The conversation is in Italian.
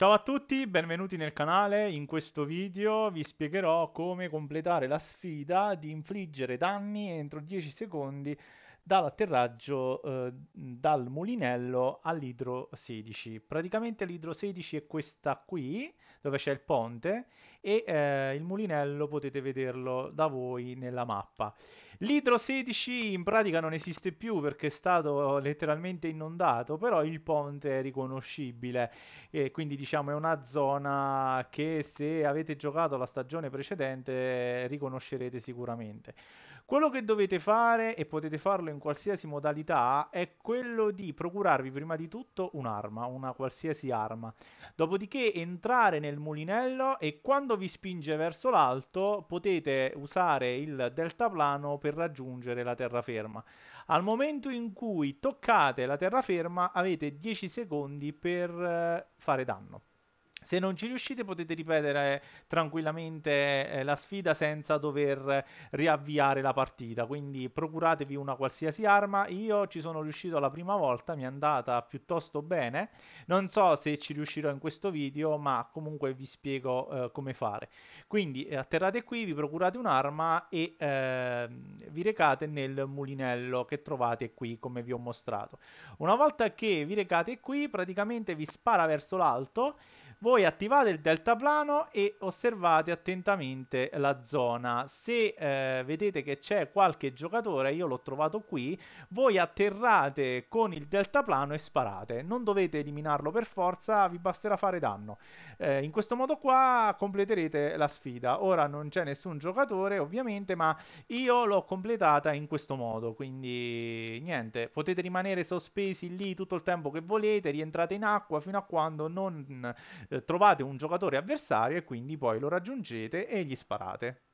Ciao a tutti, benvenuti nel canale. In questo video vi spiegherò come completare la sfida di infliggere danni entro 10 secondi dall'atterraggio eh, dal mulinello all'idro 16. Praticamente l'idro 16 è questa qui, dove c'è il ponte, e eh, il mulinello potete vederlo da voi nella mappa. L'idro 16 in pratica non esiste più perché è stato letteralmente inondato, però il ponte è riconoscibile e quindi diciamo è una zona che se avete giocato la stagione precedente eh, riconoscerete sicuramente. Quello che dovete fare, e potete farlo in qualsiasi modalità, è quello di procurarvi prima di tutto un'arma, una qualsiasi arma. Dopodiché entrare nel mulinello e quando quando vi spinge verso l'alto potete usare il deltaplano per raggiungere la terraferma. Al momento in cui toccate la terraferma avete 10 secondi per eh, fare danno. Se non ci riuscite potete ripetere tranquillamente eh, la sfida senza dover riavviare la partita, quindi procuratevi una qualsiasi arma. Io ci sono riuscito la prima volta, mi è andata piuttosto bene. Non so se ci riuscirò in questo video, ma comunque vi spiego eh, come fare. Quindi eh, atterrate qui, vi procurate un'arma e eh, vi recate nel mulinello che trovate qui come vi ho mostrato. Una volta che vi recate qui, praticamente vi spara verso l'alto. Voi voi attivate il deltaplano e osservate attentamente la zona. Se eh, vedete che c'è qualche giocatore, io l'ho trovato qui, voi atterrate con il deltaplano e sparate. Non dovete eliminarlo per forza, vi basterà fare danno. Eh, in questo modo qua completerete la sfida. Ora non c'è nessun giocatore, ovviamente, ma io l'ho completata in questo modo. Quindi niente, potete rimanere sospesi lì tutto il tempo che volete, rientrate in acqua fino a quando non eh, trovate un giocatore avversario e quindi poi lo raggiungete e gli sparate.